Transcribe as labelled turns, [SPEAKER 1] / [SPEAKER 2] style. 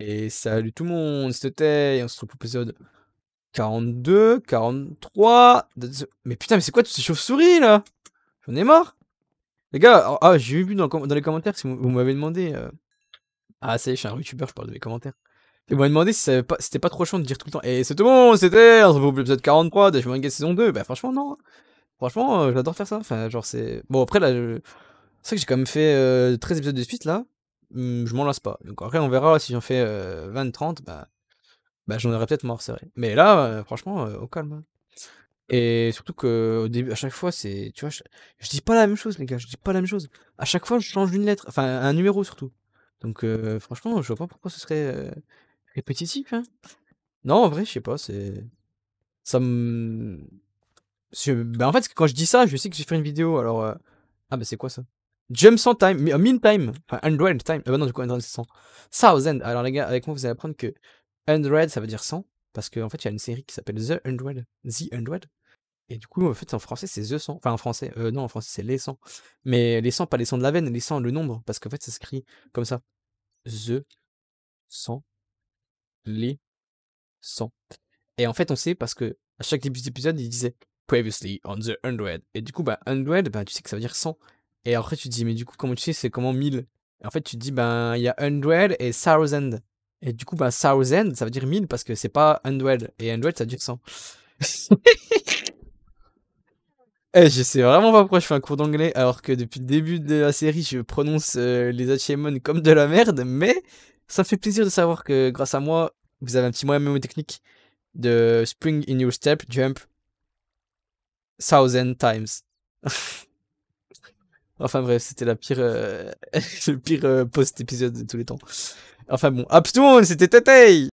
[SPEAKER 1] Et salut tout le monde, c'était. On se retrouve pour l'épisode 42, 43. Mais putain, mais c'est quoi toutes ces chauves-souris là J'en ai marre Les gars, oh, ah, j'ai vu dans, les commentaires si vous m'avez demandé. Euh... Ah, ça y est, je suis un youtubeur, je parle de mes commentaires. vous m'avez demandé si c'était pas, trop chiant de dire tout le temps. Et eh, c'est tout le monde, c'était. On se retrouve pour l'épisode 43 de saison 2. Bah, franchement, non. Hein. Franchement, euh, j'adore faire ça. Enfin, genre, c'est. Bon, après là. Je... C'est vrai que j'ai quand même fait euh, 13 épisodes de suite là. Mmh, je m'en lasse pas. Donc après, on verra si j'en fais 20-30, bah, bah, j'en aurais peut-être mort, c'est vrai. Mais là, franchement, au calme. Hein. Et surtout que au début, à chaque fois, c'est. Tu vois, je... dis pas la même chose, les gars, je dis pas la même chose. À chaque fois, je change une lettre, enfin, un numéro surtout. Donc franchement, je vois pas pourquoi ce serait répétitif. Hein. Non, en vrai, je sais pas, c'est. Ça me. Bah, en fait, quand je dis ça, je sais que j'ai fait une vidéo, alors. Ah, bah, c'est quoi ça Jump 100 time, min time, enfin 100 time, ah bah non, du coup, 100 c'est 100. 1000, alors les gars, avec moi, vous allez apprendre que 100 ça veut dire 100, parce qu'en en fait, il y a une série qui s'appelle The 100, The 100, et du coup, en fait, en français, c'est The 100, enfin en français, euh, non, en français, c'est les 100, mais les 100, pas les 100 de la veine, les 100, le nombre, parce qu'en fait, ça s'écrit comme ça, The 100, les 100. Et en fait, on sait parce que à chaque début d'épisode, il disait Previously on the 100. Et du coup, bah, 100, bah, tu sais que ça veut dire 100. Et après, tu te dis, mais du coup, comment tu sais, c'est comment 1000 en fait, tu te dis, ben, il y a 100 et 1000. Et du coup, ben, 1000, ça veut dire 1000 parce que c'est pas 100. Et 100, ça veut dire 100. Eh, je sais vraiment pas pourquoi je fais un cours d'anglais, alors que depuis le début de la série, je prononce euh, les Hachemon comme de la merde, mais ça me fait plaisir de savoir que grâce à moi, vous avez un petit moyen mnémotechnique de Spring in Your Step, Jump, Thousand Times. Enfin bref, c'était la pire, euh, le pire euh, post-épisode de tous les temps. Enfin bon, monde, c'était Tatei